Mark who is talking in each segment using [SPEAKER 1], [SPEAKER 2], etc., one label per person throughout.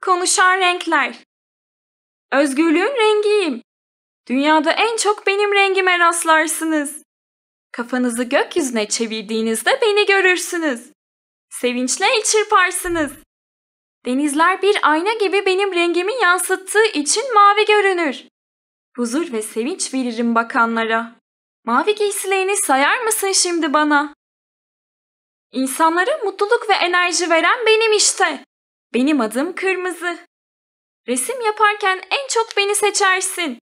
[SPEAKER 1] Konuşan renkler. Özgürlüğün rengiyim. Dünyada en çok benim rengime rastlarsınız. Kafanızı gökyüzüne çevirdiğinizde beni görürsünüz. Sevinçle el çırparsınız. Denizler bir ayna gibi benim rengimi yansıttığı için mavi görünür. Huzur ve sevinç veririm bakanlara. Mavi giysilerini sayar mısın şimdi bana? İnsanlara mutluluk ve enerji veren benim işte. Benim adım kırmızı. Resim yaparken en çok beni seçersin.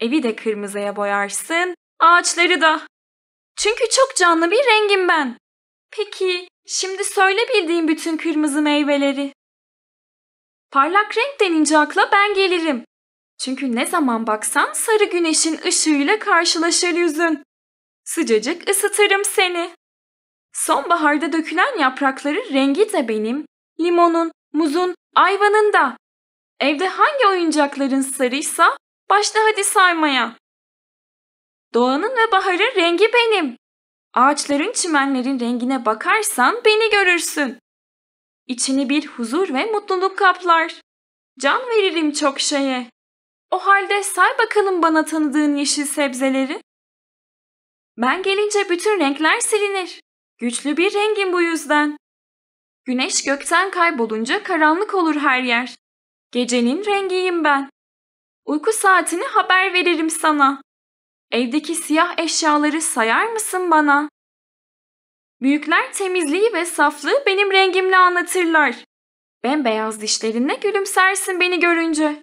[SPEAKER 1] Evi de kırmızıya boyarsın, ağaçları da. Çünkü çok canlı bir rengim ben. Peki, şimdi söyle bildiğin bütün kırmızı meyveleri. Parlak renk denince akla ben gelirim. Çünkü ne zaman baksan sarı güneşin ışığıyla karşılaşır yüzün. Sıcacık ısıtırım seni. Sonbaharda dökülen yaprakları rengi de benim, limonun, muzun, ayvanın da. Evde hangi oyuncakların sarıysa başla hadi saymaya. Doğanın ve baharın rengi benim. Ağaçların çimenlerin rengine bakarsan beni görürsün. İçini bir huzur ve mutluluk kaplar. Can veririm çok şeye. O halde say bakalım bana tanıdığın yeşil sebzeleri. Ben gelince bütün renkler silinir. Güçlü bir rengim bu yüzden. Güneş gökten kaybolunca karanlık olur her yer. Gecenin rengiyim ben. Uyku saatini haber veririm sana. Evdeki siyah eşyaları sayar mısın bana? Büyükler temizliği ve saflığı benim rengimle anlatırlar. Bembeyaz dişlerinle gülümsersin beni görünce.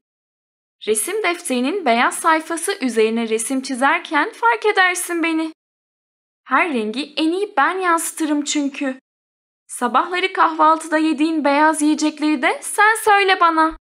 [SPEAKER 1] Resim defterinin beyaz sayfası üzerine resim çizerken fark edersin beni. Her rengi en iyi ben yansıtırım çünkü. Sabahları kahvaltıda yediğin beyaz yiyecekleri de sen söyle bana.